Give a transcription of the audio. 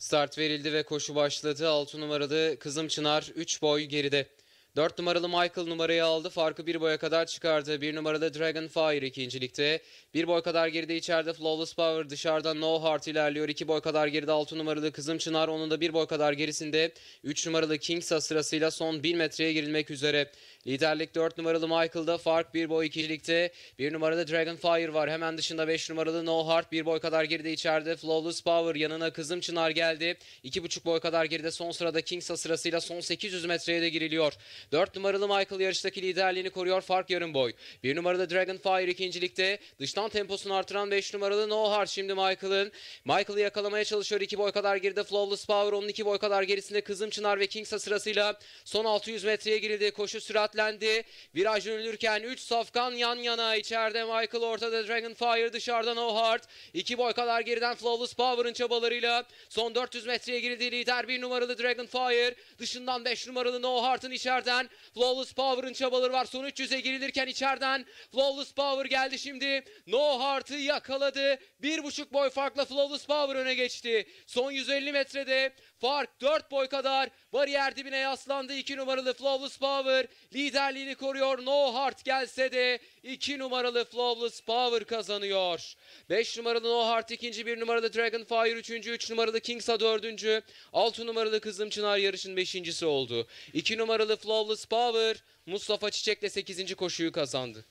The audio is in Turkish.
Start verildi ve koşu başladı. 6 numaralı Kızım Çınar 3 boy geride. 4 numaralı Michael numarayı aldı. Farkı bir boya kadar çıkardı. 1 numaralı Dragon Fire ikincilikte. bir boy kadar geride içeride Flawless Power. Dışarıda No Heart ilerliyor. 2 boy kadar geride 6 numaralı Kızım Çınar. Onun da bir boy kadar gerisinde 3 numaralı Kingsa sırasıyla son 1 metreye girilmek üzere. Liderlik 4 numaralı Michael'da fark bir boy ikincilikte. 1 numaralı Dragon Fire var. Hemen dışında 5 numaralı No Heart. bir boy kadar geride içeride Flawless Power. Yanına Kızım Çınar geldi. 2,5 boy kadar geride son sırada Kingsa sırasıyla son 800 metreye de giriliyor. 4 numaralı Michael yarıştaki liderliğini koruyor fark yarım boy. 1 numaralı Fire ikincilikte dıştan temposunu artıran 5 numaralı No Heart şimdi Michael'ın. Michael'ı yakalamaya çalışıyor 2 boy kadar geride Flawless Power onun 2 boy kadar gerisinde Kızım Çınar ve Kingsa sırasıyla son 600 metreye girildi. Koşu süratlendi. Viraj dönülürken 3 safkan yan yana içeride Michael ortada Dragon Fire dışarıda No Heart. 2 boy kadar geriden Flawless Power'ın çabalarıyla son 400 metreye girildi. Lider 1 numaralı Dragon Fire dışından 5 numaralı No Heart'ın içeride içeriden Flawless Power'ın çabaları var. Son 300'e girilirken içeriden Flawless Power geldi şimdi. No Heart'ı yakaladı. Bir buçuk boy farkla Flawless Power öne geçti. Son 150 metrede fark 4 boy kadar bariyer dibine yaslandı. 2 numaralı Flawless Power liderliğini koruyor. No Heart gelse de 2 numaralı Flawless Power kazanıyor. 5 numaralı No Heart ikinci, 1 numaralı Dragon Fire üçüncü, 3 üç numaralı Kingsa dördüncü, 6 numaralı Kızım Çınar yarışın beşincisi oldu. 2 numaralı Flawless Flawless Power Mustafa Çiçek'le 8. koşuyu kazandı.